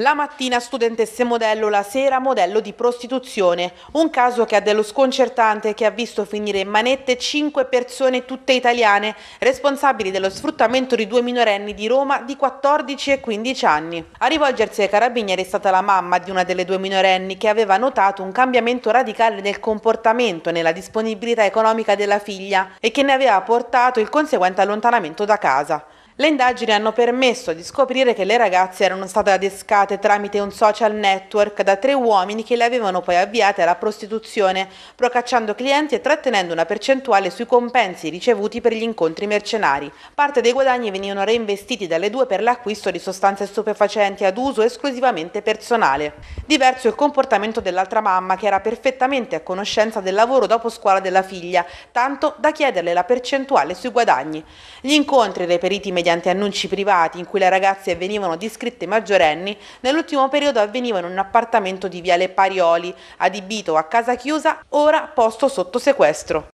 La mattina studentesse modello, la sera modello di prostituzione. Un caso che ha dello sconcertante che ha visto finire in manette cinque persone tutte italiane, responsabili dello sfruttamento di due minorenni di Roma di 14 e 15 anni. A rivolgersi ai carabinieri è stata la mamma di una delle due minorenni che aveva notato un cambiamento radicale nel comportamento, e nella disponibilità economica della figlia e che ne aveva portato il conseguente allontanamento da casa. Le indagini hanno permesso di scoprire che le ragazze erano state adescate tramite un social network da tre uomini che le avevano poi avviate alla prostituzione, procacciando clienti e trattenendo una percentuale sui compensi ricevuti per gli incontri mercenari. Parte dei guadagni venivano reinvestiti dalle due per l'acquisto di sostanze stupefacenti ad uso esclusivamente personale. Diverso il comportamento dell'altra mamma che era perfettamente a conoscenza del lavoro dopo scuola della figlia, tanto da chiederle la percentuale sui guadagni. Gli incontri reperiti mediamente mediante annunci privati in cui le ragazze venivano descritte maggiorenni, nell'ultimo periodo avveniva in un appartamento di Viale Parioli, adibito a casa chiusa, ora posto sotto sequestro.